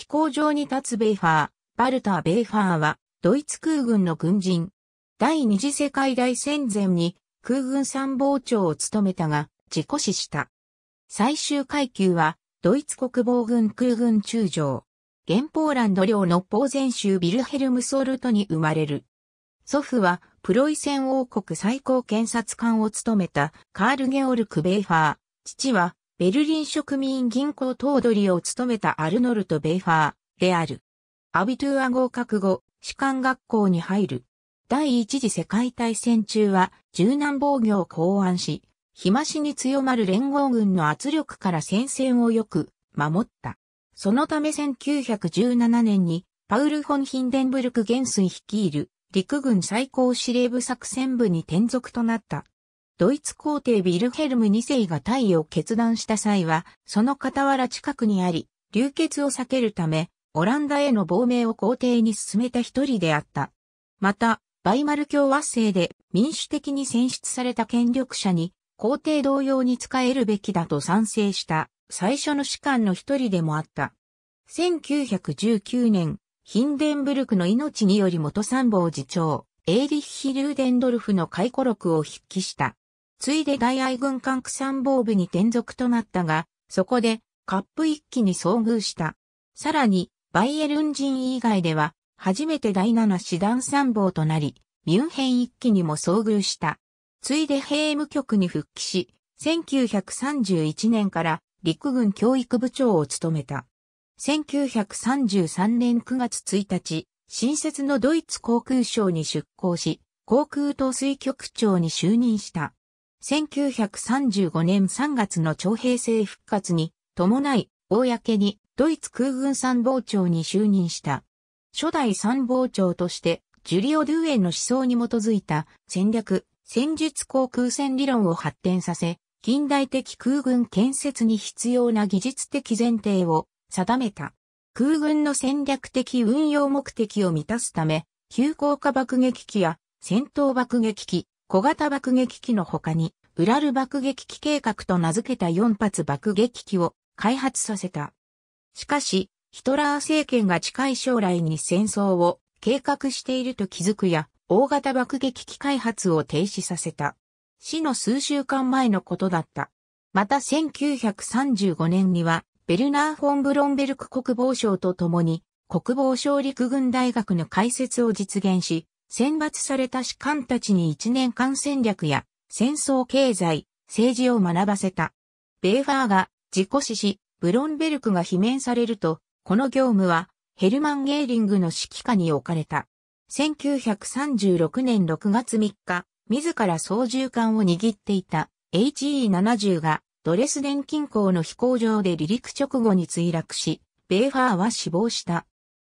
飛行場に立つベイファー、バルター・ベイファーは、ドイツ空軍の軍人。第二次世界大戦前に空軍参謀長を務めたが、事故死した。最終階級は、ドイツ国防軍空軍中将。現ポーランド領のポーゼン州ビルヘルムソルトに生まれる。祖父は、プロイセン王国最高検察官を務めたカール・ゲオルク・ベイファー。父は、ベルリン植民銀行頭取を務めたアルノルト・ベイファーである。アビトゥア合格後、士官学校に入る。第一次世界大戦中は柔軟防御を考案し、日増しに強まる連合軍の圧力から戦線をよく守った。そのため1917年にパウル・フォン・ヒンデンブルク元帥率いる陸軍最高司令部作戦部に転属となった。ドイツ皇帝ビルヘルム2世が退位を決断した際は、その傍ら近くにあり、流血を避けるため、オランダへの亡命を皇帝に進めた一人であった。また、バイマル共和制で民主的に選出された権力者に、皇帝同様に使えるべきだと賛成した最初の士官の一人でもあった。1919年、ヒンデンブルクの命により元参謀次長、エーリッヒ・ルーデンドルフの回顧録を筆記した。ついで大愛軍艦区参謀部に転属となったが、そこでカップ一機に遭遇した。さらに、バイエルン人以外では、初めて第七師団参謀となり、ミュンヘン一機にも遭遇した。ついで兵務局に復帰し、1931年から陸軍教育部長を務めた。1933年9月1日、新設のドイツ航空省に出向し、航空統帥局長に就任した。1935年3月の徴兵制復活に伴い、公にドイツ空軍参謀長に就任した。初代参謀長として、ジュリオ・ドゥエンの思想に基づいた戦略、戦術航空戦理論を発展させ、近代的空軍建設に必要な技術的前提を定めた。空軍の戦略的運用目的を満たすため、急降下爆撃機や戦闘爆撃機、小型爆撃機の他に、ウラル爆撃機計画と名付けた4発爆撃機を開発させた。しかし、ヒトラー政権が近い将来に戦争を計画していると気づくや、大型爆撃機開発を停止させた。死の数週間前のことだった。また1935年には、ベルナー・フォン・ブロンベルク国防省と共に、国防省陸軍大学の開設を実現し、選抜された士官たちに一年間戦略や戦争経済、政治を学ばせた。ベーファーが自己死し、ブロンベルクが罷免されると、この業務はヘルマン・ゲーリングの指揮下に置かれた。1936年6月3日、自ら操縦艦を握っていた HE70 がドレスデン近郊の飛行場で離陸直後に墜落し、ベーファーは死亡した。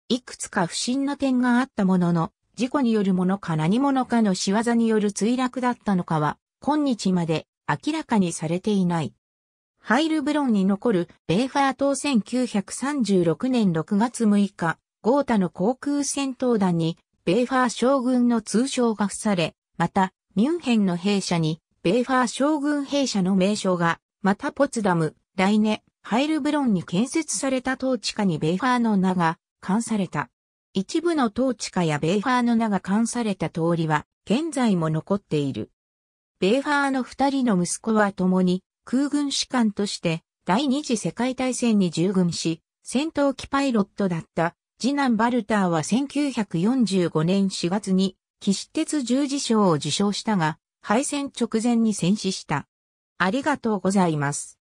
いくつか不審な点があったものの、事故によるものか何者かの仕業による墜落だったのかは、今日まで明らかにされていない。ハイルブロンに残るベーファー島1936年6月6日、ゴータの航空戦闘団にベーファー将軍の通称が付され、またミュンヘンの兵舎にベーファー将軍兵舎の名称が、またポツダム、ライネ、ハイルブロンに建設された統治下にベーファーの名が冠された。一部の統治下やベーファーの名が冠された通りは、現在も残っている。ベーファーの二人の息子は共に、空軍士官として、第二次世界大戦に従軍し、戦闘機パイロットだった、次男バルターは1945年4月に、騎士鉄十字章を受賞したが、敗戦直前に戦死した。ありがとうございます。